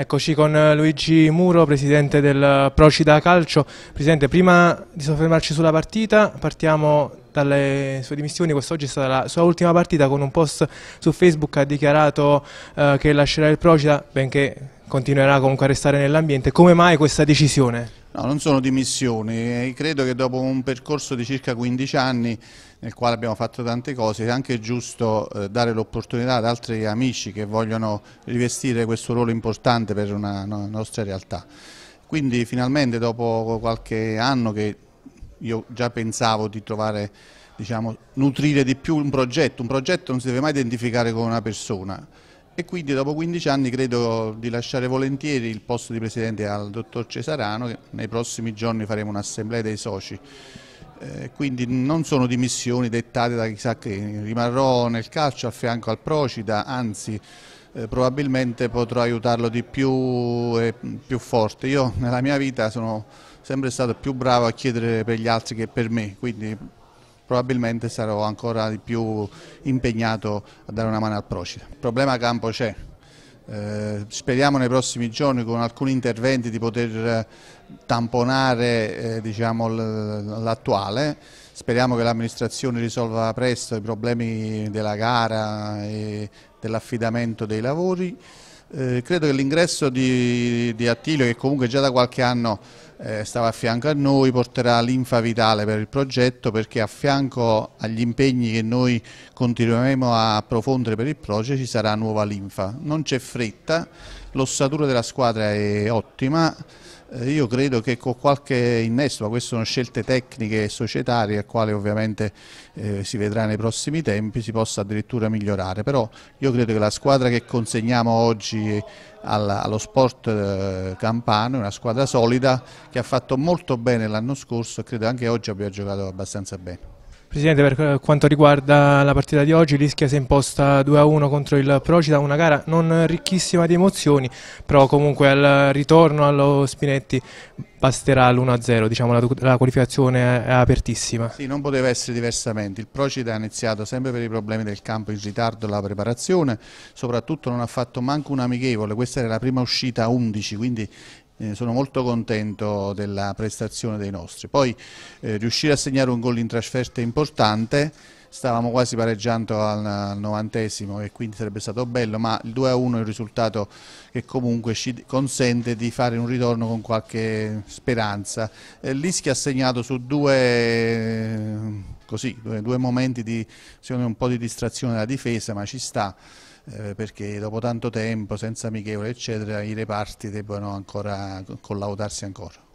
Eccoci con eh, Luigi Muro, presidente del Procida Calcio. Presidente, prima di soffermarci sulla partita, partiamo dalle sue dimissioni. Quest'oggi è stata la sua ultima partita con un post su Facebook ha dichiarato eh, che lascerà il Procida, benché continuerà comunque a restare nell'ambiente. Come mai questa decisione? No, non sono dimissioni, eh, credo che dopo un percorso di circa 15 anni nel quale abbiamo fatto tante cose è anche giusto eh, dare l'opportunità ad altri amici che vogliono rivestire questo ruolo importante per una nostra realtà. Quindi finalmente dopo qualche anno che io già pensavo di trovare, diciamo, nutrire di più un progetto, un progetto non si deve mai identificare con una persona, e quindi dopo 15 anni credo di lasciare volentieri il posto di presidente al dottor Cesarano che nei prossimi giorni faremo un'assemblea dei soci. Eh, quindi non sono dimissioni dettate da chissà che rimarrò nel calcio a fianco al Procida, anzi eh, probabilmente potrò aiutarlo di più e più forte. Io nella mia vita sono sempre stato più bravo a chiedere per gli altri che per me, quindi probabilmente sarò ancora di più impegnato a dare una mano al Procida. Il problema a campo c'è, eh, speriamo nei prossimi giorni con alcuni interventi di poter eh, tamponare eh, diciamo, l'attuale, speriamo che l'amministrazione risolva presto i problemi della gara e dell'affidamento dei lavori. Eh, credo che l'ingresso di, di, Attilio, che comunque già da qualche anno eh, stava a fianco a noi, porterà l'infa vitale per il progetto perché a fianco agli impegni che noi continueremo a approfondire per il progetto ci sarà nuova linfa. Non c'è fretta, l'ossatura della squadra è ottima, eh, io credo che con qualche innesto, ma queste sono scelte tecniche e societarie al quale ovviamente eh, si vedrà nei prossimi tempi, si possa addirittura migliorare, però io credo che la squadra che consegniamo oggi alla, allo sport eh, campano è una squadra solida che ha fatto molto bene l'anno scorso e credo anche oggi abbia giocato abbastanza bene. Presidente, per eh, quanto riguarda la partita di oggi, l'Ischia si è imposta 2-1 contro il Procida, una gara non ricchissima di emozioni, però comunque al ritorno allo Spinetti basterà l'1-0, diciamo la, la, qualificazione è apertissima. Sì, non poteva essere diversamente, il Procida ha iniziato sempre per i problemi del campo in ritardo la preparazione, soprattutto non ha fatto manco un amichevole, questa era la prima uscita 11, quindi eh, sono molto contento della prestazione dei nostri. Poi eh, riuscire a segnare un gol in trasferta è importante, stavamo quasi pareggiando al, al novantesimo e quindi sarebbe stato bello, ma il 2-1 è un risultato che comunque ci consente di fare un ritorno con qualche speranza. Eh, Lischi ha segnato su due, così, due, momenti di un po' di distrazione della difesa, ma ci sta. Eh, perché dopo tanto tempo, senza amichevole eccetera, i reparti debbano ancora collaudarsi ancora.